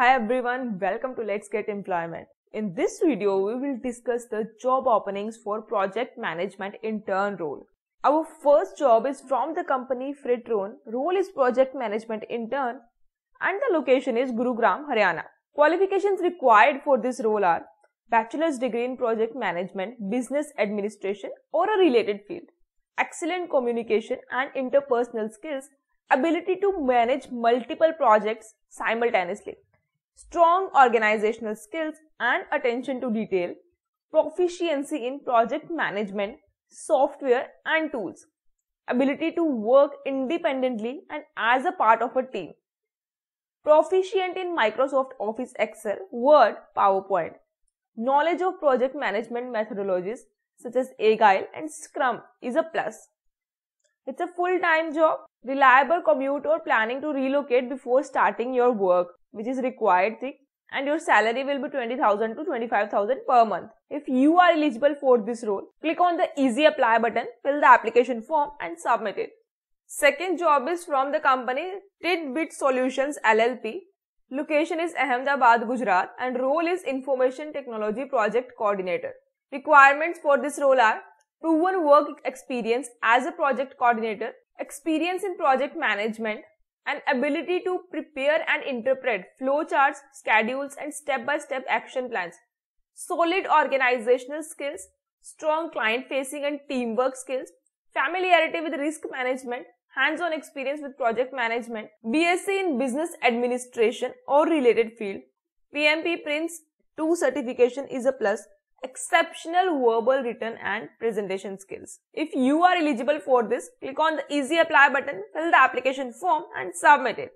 Hi everyone, welcome to Let's Get Employment. In this video, we will discuss the job openings for project management intern role. Our first job is from the company Fritron. Role is project management intern and the location is Gurugram, Haryana. Qualifications required for this role are bachelor's degree in project management, business administration or a related field, excellent communication and interpersonal skills, ability to manage multiple projects simultaneously strong organizational skills and attention to detail, proficiency in project management, software and tools, ability to work independently and as a part of a team, proficient in Microsoft Office Excel, Word, PowerPoint, knowledge of project management methodologies such as Agile and Scrum is a plus. It's a full-time job, reliable commute or planning to relocate before starting your work which is required thing and your salary will be 20,000 to 25,000 per month. If you are eligible for this role, click on the easy apply button, fill the application form and submit it. Second job is from the company Tidbit Solutions LLP. Location is Ahmedabad, Gujarat and role is Information Technology Project Coordinator. Requirements for this role are proven work experience as a project coordinator, experience in project management, an ability to prepare and interpret flowcharts, schedules, and step-by-step action plans, solid organizational skills, strong client-facing and teamwork skills, familiarity with risk management, hands-on experience with project management, BSc in business administration or related field, PMP Prince 2 certification is a plus exceptional verbal written and presentation skills. If you are eligible for this, click on the easy apply button, fill the application form and submit it.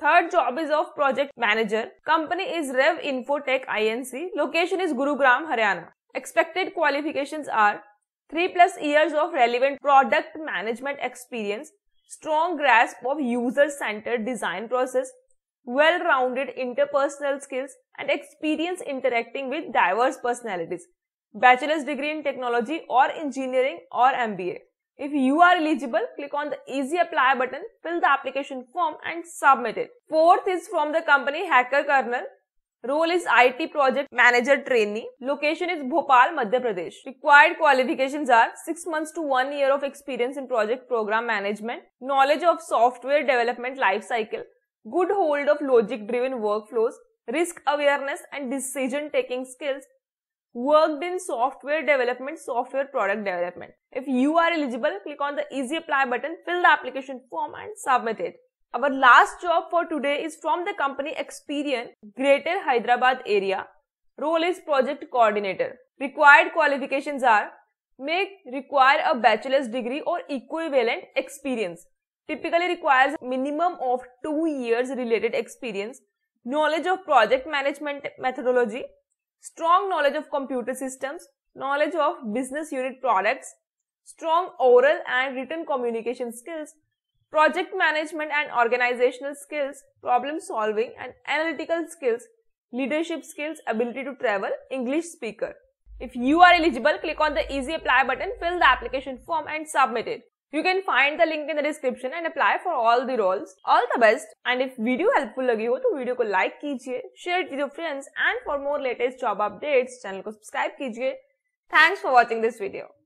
Third job is of project manager. Company is Rev Infotech INC. Location is Gurugram, Haryana. Expected qualifications are 3 plus years of relevant product management experience, strong grasp of user-centered design process, well-rounded interpersonal skills and experience interacting with diverse personalities. Bachelor's degree in technology or engineering or MBA. If you are eligible, click on the easy apply button, fill the application form and submit it. Fourth is from the company Hacker Kernel. Role is IT project manager trainee. Location is Bhopal, Madhya Pradesh. Required qualifications are 6 months to 1 year of experience in project program management, knowledge of software development life cycle, good hold of logic driven workflows, risk awareness and decision taking skills, worked in software development, software product development. If you are eligible, click on the easy apply button, fill the application form and submit it. Our last job for today is from the company Experian, Greater Hyderabad area. Role is project coordinator. Required qualifications are may require a bachelor's degree or equivalent experience typically requires minimum of 2 years related experience, knowledge of project management methodology, strong knowledge of computer systems, knowledge of business unit products, strong oral and written communication skills, project management and organizational skills, problem solving and analytical skills, leadership skills, ability to travel, English speaker. If you are eligible, click on the easy apply button, fill the application form and submit it. You can find the link in the description and apply for all the roles. All the best and if video helpful lagi ho to video ko like kijiye, share it with your friends and for more latest job updates channel ko subscribe kijiye. Thanks for watching this video.